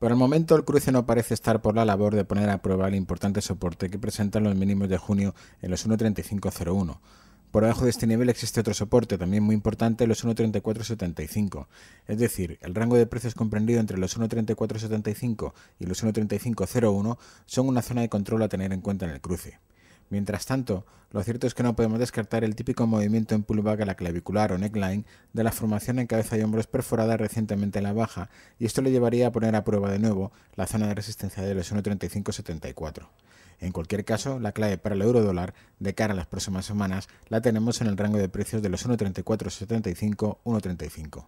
Por el momento, el cruce no parece estar por la labor de poner a prueba el importante soporte que presentan los mínimos de junio en los 1.3501. Por debajo de este nivel existe otro soporte, también muy importante, los 1.3475. Es decir, el rango de precios comprendido entre los 1.3475 y los 1.3501 son una zona de control a tener en cuenta en el cruce. Mientras tanto, lo cierto es que no podemos descartar el típico movimiento en pullback a la clavicular o neckline de la formación en cabeza y hombros perforada recientemente en la baja, y esto le llevaría a poner a prueba de nuevo la zona de resistencia de los 1.3574. En cualquier caso, la clave para el euro dólar de cara a las próximas semanas la tenemos en el rango de precios de los 1.3475-1.35.